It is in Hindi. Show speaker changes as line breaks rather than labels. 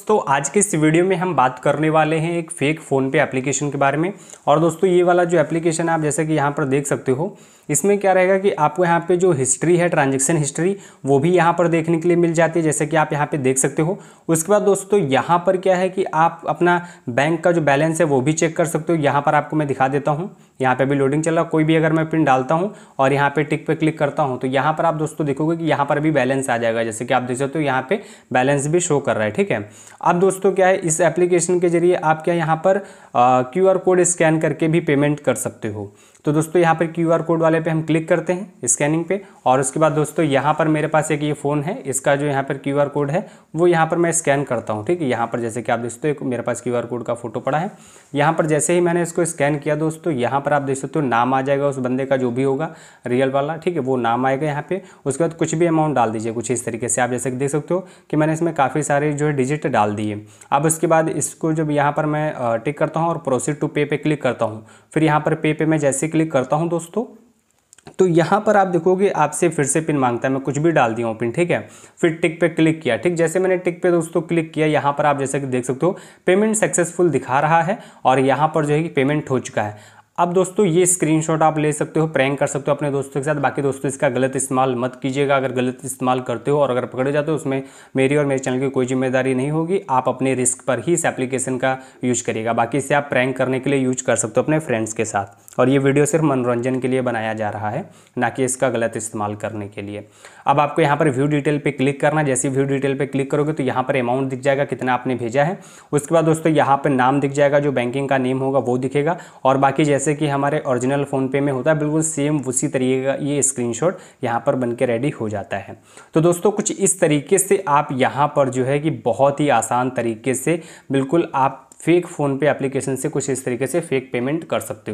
दोस्तों आज के इस वीडियो में हम बात करने वाले हैं एक फेक फ़ोन पे एप्लीकेशन के बारे में और दोस्तों ये वाला जो एप्लीकेशन है आप जैसे कि यहाँ पर देख सकते हो इसमें क्या रहेगा कि आपको यहाँ पे जो हिस्ट्री है ट्रांजैक्शन हिस्ट्री वो भी यहाँ पर देखने के लिए मिल जाती है जैसे कि आप यहाँ पे देख सकते हो उसके बाद दोस्तों यहाँ पर क्या है कि आप अपना बैंक का जो बैलेंस है वो भी चेक कर सकते हो यहाँ पर आपको मैं दिखा देता हूँ यहाँ पे भी लोडिंग चल रहा कोई भी अगर मैं पिन डालता हूँ और यहाँ पे टिक पे क्लिक करता हूँ तो यहाँ पर आप दोस्तों देखोगे कि यहाँ पर भी बैलेंस आ जाएगा जैसे कि आप देख सकते हो यहाँ पे बैलेंस भी शो कर रहा है ठीक है अब दोस्तों क्या है इस एप्लीकेशन के जरिए आप क्या यहाँ पर क्यू आर कोड स्कैन करके भी पेमेंट कर सकते हो तो दोस्तों यहाँ पर क्यू आर कोड वाले पे हम क्लिक करते हैं स्कैनिंग पे और उसके बाद दोस्तों यहाँ पर मेरे पास एक ये फ़ोन है इसका जो यहाँ पर क्यू आर कोड है वो यहाँ पर मैं स्कैन करता हूँ ठीक है यहाँ पर जैसे कि आप दोस्तों हो मेरे पास क्यू आर कोड का फ़ोटो पड़ा है यहाँ पर जैसे ही मैंने इसको स्कैन किया दोस्तों यहाँ पर आप देख सकते हो नाम आ जाएगा उस बंदे का जो भी होगा रियल वाला ठीक है वो नाम आएगा यहाँ पर उसके बाद कुछ भी अमाउंट डाल दीजिए कुछ इस तरीके से आप जैसे देख सकते हो कि मैंने इसमें काफ़ी सारे जो है डिजिट डाल दिए अब उसके बाद इसको जब यहाँ पर मैं टिक करता हूँ और प्रोसीड टू पे पे क्लिक करता हूँ फिर यहाँ पर पे पे मैं जैसे क्लिक करता हूँ दोस्तों तो यहाँ पर आप देखोगे आपसे फिर से पिन मांगता है मैं कुछ भी डाल दिया हूँ पिन ठीक है फिर टिक पे क्लिक किया ठीक जैसे मैंने टिक पे दोस्तों क्लिक किया यहाँ पर आप जैसे कि देख सकते हो पेमेंट सक्सेसफुल दिखा रहा है और यहाँ पर जो है कि पेमेंट हो चुका है अब दोस्तों ये स्क्रीनशॉट आप ले सकते हो प्रैंक कर सकते हो अपने दोस्तों के साथ बाकी दोस्तों इसका गलत इस्तेमाल मत कीजिएगा अगर गलत इस्तेमाल करते हो और अगर पकड़े जाते हो उसमें मेरी और मेरे चैनल की कोई जिम्मेदारी नहीं होगी आप अपने रिस्क पर ही इस एप्लीकेशन का यूज करिएगा बाकी इसे आप प्रैंक करने के लिए यूज कर सकते हो अपने फ्रेंड्स के साथ और ये वीडियो सिर्फ मनोरंजन के लिए बनाया जा रहा है ना कि इसका गलत इस्तेमाल करने के लिए अब आपको यहाँ पर व्यू डिटेल पर क्लिक करना जैसे व्यू डिटेल पर क्लिक करोगे तो यहाँ पर अमाउंट दिख जाएगा कितना आपने भेजा है उसके बाद दोस्तों यहाँ पर नाम दिख जाएगा जो बैंकिंग का नेम होगा वो दिखेगा और बाकी जैसे जैसे कि हमारे ओरिजिनल फ़ोनपे में होता है बिल्कुल सेम उसी तरीके का ये स्क्रीनशॉट यहाँ पर बन के रेडी हो जाता है तो दोस्तों कुछ इस तरीके से आप यहाँ पर जो है कि बहुत ही आसान तरीके से बिल्कुल आप फेक फ़ोन पे एप्लीकेशन से कुछ इस तरीके से फेक पेमेंट कर सकते हो